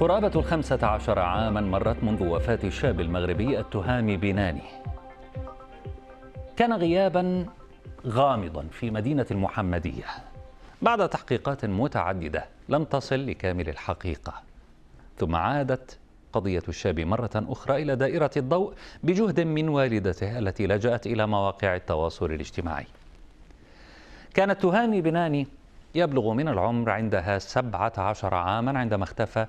قرابة الخمسة عشر عاما مرت منذ وفاة الشاب المغربي التهامي بناني كان غيابا غامضا في مدينة المحمدية بعد تحقيقات متعددة لم تصل لكامل الحقيقة ثم عادت قضية الشاب مرة أخرى إلى دائرة الضوء بجهد من والدته التي لجأت إلى مواقع التواصل الاجتماعي كانت تهامي بناني يبلغ من العمر عندها 17 عاما عندما اختفى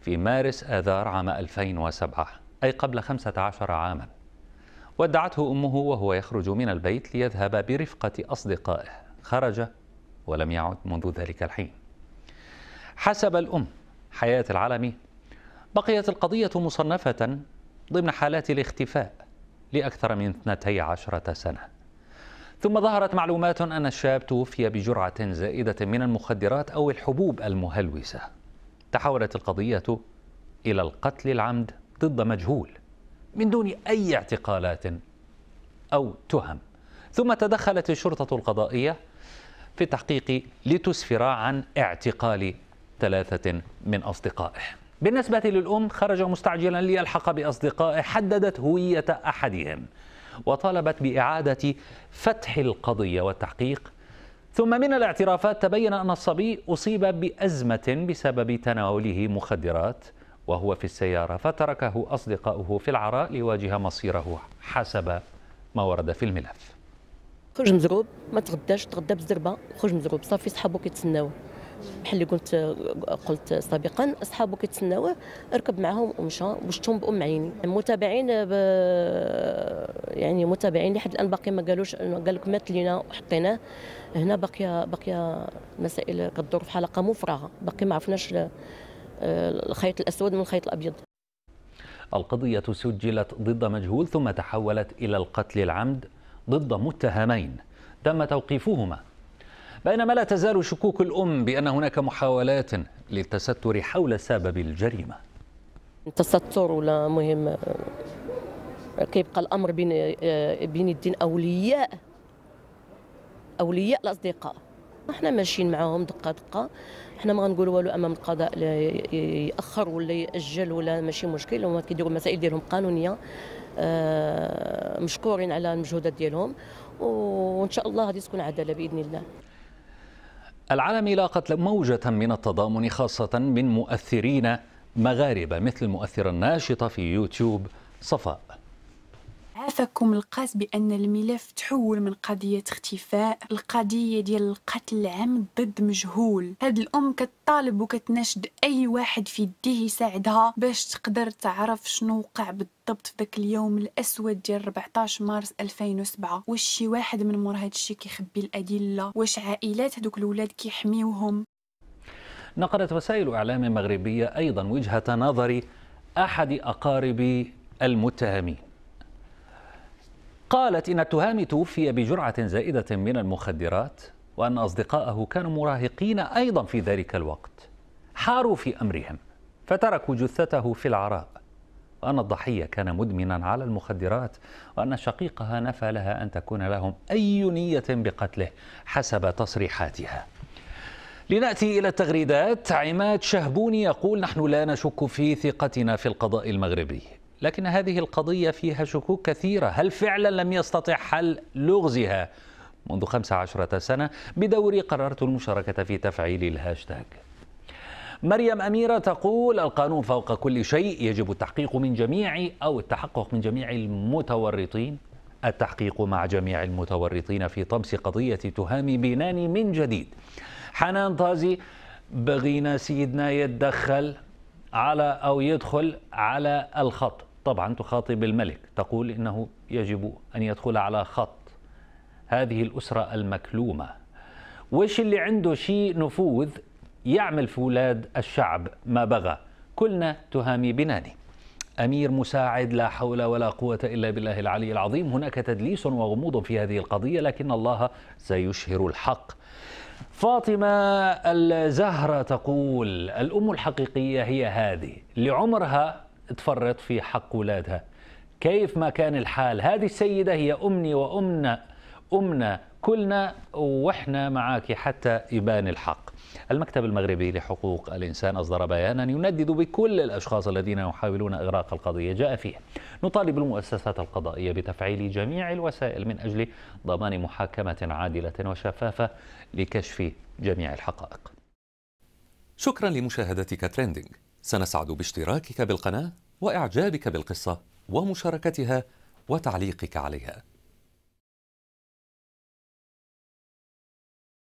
في مارس آذار عام 2007 أي قبل 15 عاما ودعته أمه وهو يخرج من البيت ليذهب برفقة أصدقائه خرج ولم يعد منذ ذلك الحين حسب الأم حياة العلمي بقيت القضية مصنفة ضمن حالات الاختفاء لأكثر من 12 سنة ثم ظهرت معلومات أن الشاب توفي بجرعة زائدة من المخدرات أو الحبوب المهلوسة تحولت القضية إلى القتل العمد ضد مجهول من دون أي اعتقالات أو تهم ثم تدخلت الشرطة القضائية في التحقيق لتسفر عن اعتقال ثلاثة من أصدقائه بالنسبة للأم خرج مستعجلا ليلحق بأصدقائه حددت هوية أحدهم وطالبت بإعادة فتح القضية والتحقيق ثم من الاعترافات تبين أن الصبي أصيب بأزمة بسبب تناوله مخدرات وهو في السيارة فتركه أصدقاؤه في العراء ليواجه مصيره حسب ما ورد في الملف خرج مزروب ما تغداش تغدى بالزربه خرج مزروب صافي صحابو كيتسناوه بحال اللي قلت قلت سابقا اصحابه كيتسناوه ركب معاهم ومشى وشتهم بام عيني متابعين يعني متابعين لحد الان باقي ما قالوش قال لك مات لينا وحطيناه هنا باقيه باقيه مسائل كدور في حلقه مفرغه باقي ما عرفناش الخيط الاسود من الخيط الابيض القضية سجلت ضد مجهول ثم تحولت إلى القتل العمد ضد متهمين تم توقيفهما بينما لا تزال شكوك الأم بأن هناك محاولات للتستر حول سبب الجريمة التستر ولا مهم كيبقى الأمر بين بين الدين أولياء أولياء الأصدقاء احنا ماشيين معاهم دقه دقه حنا ما غنقولوا والو امام القضاء لا ياخر ولا ياجل ولا ماشي مشكل هما كيديروا المسائل ديالهم قانونيه آه، مشكورين على المجهودات ديالهم وان شاء الله غادي تكون عداله باذن الله العالم لاقت موجة من التضامن خاصة من مؤثرين مغاربة مثل المؤثرة الناشطة في يوتيوب صفاء عافاكم القاس بأن الملف تحول من قضية اختفاء لقضية ديال القتل العام ضد مجهول هاد الأم كتطالب وكتناشد أي واحد في يديه يساعدها باش تقدر تعرف شنو وقع بالضبط في ذاك اليوم الأسود ديال 14 مارس 2007 واش شي واحد من مور هادشي كيخبي الأدلة واش عائلات هادوك الاولاد كيحميوهم نقلت وسائل إعلام مغربية أيضا وجهة نظر أحد أقارب المتهمين قالت إن التهامي توفي بجرعة زائدة من المخدرات وأن أصدقائه كانوا مراهقين أيضا في ذلك الوقت حاروا في أمرهم فتركوا جثته في العراء وأن الضحية كان مدمنا على المخدرات وأن شقيقها نفى لها أن تكون لهم أي نية بقتله حسب تصريحاتها لنأتي إلى التغريدات عماد شهبوني يقول نحن لا نشك في ثقتنا في القضاء المغربي لكن هذه القضية فيها شكوك كثيرة هل فعلا لم يستطع حل لغزها منذ 15 سنة بدوري قررت المشاركة في تفعيل الهاشتاج مريم أميرة تقول القانون فوق كل شيء يجب التحقيق من جميع أو التحقق من جميع المتورطين التحقيق مع جميع المتورطين في طمس قضية تهامي بناني من جديد حنان طازي بغينا سيدنا يتدخل على أو يدخل على الخط طبعا تخاطب الملك تقول انه يجب ان يدخل على خط هذه الاسره المكلومه وش اللي عنده شيء نفوذ يعمل في ولاد الشعب ما بغى كلنا تهامي بناني امير مساعد لا حول ولا قوه الا بالله العلي العظيم هناك تدليس وغموض في هذه القضيه لكن الله سيشهر الحق فاطمة الزهرة تقول الأم الحقيقية هي هذه لعمرها تفرط في حق ولادها كيف ما كان الحال هذه السيدة هي أمني وأمنا أمنا كلنا وإحنا معك حتى يبان الحق المكتب المغربي لحقوق الإنسان أصدر بيانا يندد بكل الأشخاص الذين يحاولون إغراق القضية جاء فيه نطالب المؤسسات القضائية بتفعيل جميع الوسائل من أجل ضمان محاكمة عادلة وشفافة لكشف جميع الحقائق شكرا لمشاهدتك تريندينج سنسعد باشتراكك بالقناة وإعجابك بالقصة ومشاركتها وتعليقك عليها